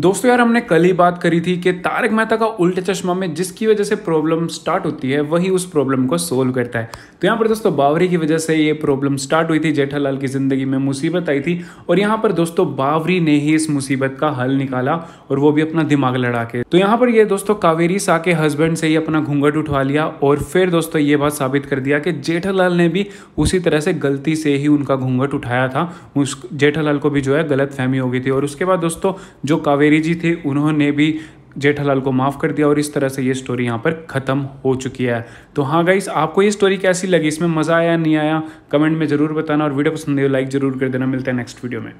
दोस्तों यार हमने कल ही बात करी थी कि तारक मेहता का उल्टे चश्मा में जिसकी वजह से प्रॉब्लम स्टार्ट होती है वही उस प्रॉब्लम को सोल्व करता है तो यहाँ पर दोस्तों बावरी की वजह से ये प्रॉब्लम स्टार्ट हुई थी जेठालाल की ज़िंदगी में मुसीबत आई थी और यहाँ पर दोस्तों बावरी ने ही इस मुसीबत का हल निकाला और वो भी अपना दिमाग लड़ा के तो यहाँ पर ये दोस्तों कावेरी सा के हस्बैंड से ही अपना घूंघट उठवा लिया और फिर दोस्तों ये बात साबित कर दिया कि जेठालाल ने भी उसी तरह से गलती से ही उनका घूंघट उठाया था उस जेठालाल को भी जो है गलत फहमी हो गई थी और उसके बाद दोस्तों जो कावेरी कावेरी जी थे उन्होंने भी जेठालाल को माफ़ कर दिया और इस तरह से ये स्टोरी यहाँ पर ख़त्म हो चुकी है तो हाँ गाइस आपको ये स्टोरी कैसी लगी इसमें मज़ा आया नहीं आया कमेंट में ज़रूर बताना और वीडियो पसंद है लाइक तो ज़रूर कर देना मिलता है नेक्स्ट वीडियो में